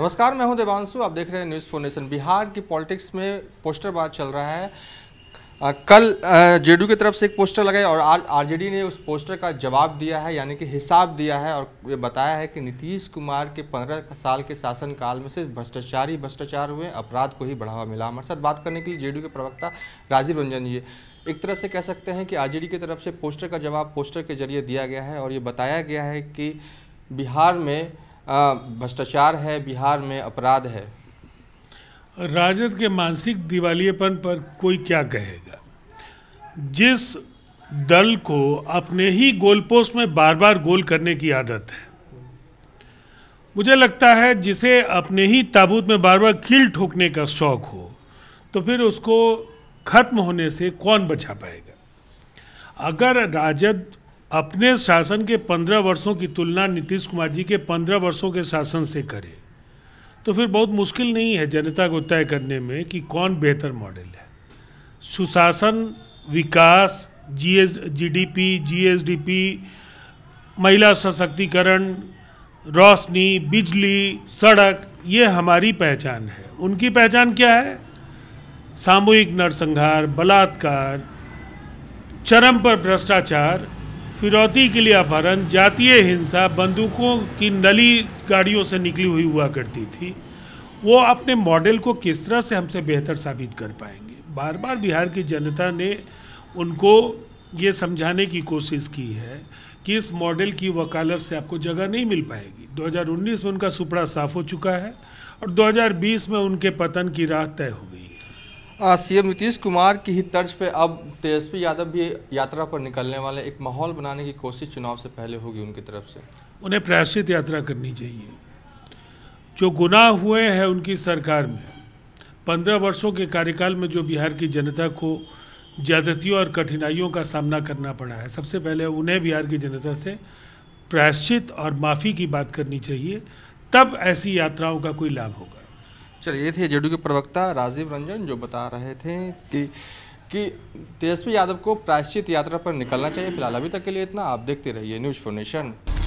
नमस्कार मैं हूं देवांशु आप देख रहे हैं न्यूज़ फोर नेशन बिहार की पॉलिटिक्स में पोस्टर बात चल रहा है आ, कल जेडीयू की तरफ से एक पोस्टर लगाया और आज आरजेडी ने उस पोस्टर का जवाब दिया है यानी कि हिसाब दिया है और ये बताया है कि नीतीश कुमार के पंद्रह साल के शासनकाल में सिर्फ भ्रष्टाचार ही भ्रष्टाचार हुए अपराध को ही बढ़ावा मिला हमारे साथ बात करने के लिए जेडीयू के प्रवक्ता राजीव रंजन जी एक तरह से कह सकते हैं कि आर की तरफ से पोस्टर का जवाब पोस्टर के जरिए दिया गया है और ये बताया गया है कि बिहार में भ्रष्टाचार है बिहार में अपराध है राजद के मानसिक दिवालियेपन पर कोई क्या कहेगा जिस दल को अपने ही गोल पोस्ट में बार बार गोल करने की आदत है मुझे लगता है जिसे अपने ही ताबूत में बार बार कील ठोकने का शौक हो तो फिर उसको खत्म होने से कौन बचा पाएगा अगर राजद अपने शासन के पंद्रह वर्षों की तुलना नीतीश कुमार जी के पंद्रह वर्षों के शासन से करें तो फिर बहुत मुश्किल नहीं है जनता को तय करने में कि कौन बेहतर मॉडल है सुशासन विकास G S G D P G S D P महिला सशक्तिकरण रोशनी बिजली सड़क ये हमारी पहचान है उनकी पहचान क्या है सामूहिक नरसंहार बलात्कार चरम पर भ्रष्टाचार फिरौती के लिए अपहरण जातीय हिंसा बंदूकों की नली गाड़ियों से निकली हुई हुआ करती थी वो अपने मॉडल को किस तरह से हमसे बेहतर साबित कर पाएंगे बार बार बिहार की जनता ने उनको ये समझाने की कोशिश की है कि इस मॉडल की वकालत से आपको जगह नहीं मिल पाएगी 2019 में उनका सुपड़ा साफ हो चुका है और 2020 में उनके पतन की राह तय हो सीएम नीतीश कुमार की ही तर्ज पे अब तेजस्वी यादव भी यात्रा पर निकलने वाले एक माहौल बनाने की कोशिश चुनाव से पहले होगी उनकी तरफ से उन्हें प्रायश्चित यात्रा करनी चाहिए जो गुनाह हुए हैं उनकी सरकार में पंद्रह वर्षों के कार्यकाल में जो बिहार की जनता को ज्यादतियों और कठिनाइयों का सामना करना पड़ा है सबसे पहले उन्हें बिहार की जनता से प्रायश्चित और माफ़ी की बात करनी चाहिए तब ऐसी यात्राओं का कोई लाभ होगा चलिए ये थे जेडीयू के प्रवक्ता राजीव रंजन जो बता रहे थे कि कि तेजस्वी यादव को प्रायश्चित यात्रा पर निकलना चाहिए फिलहाल अभी तक के लिए इतना आप देखते रहिए न्यूज़ फोर नेशन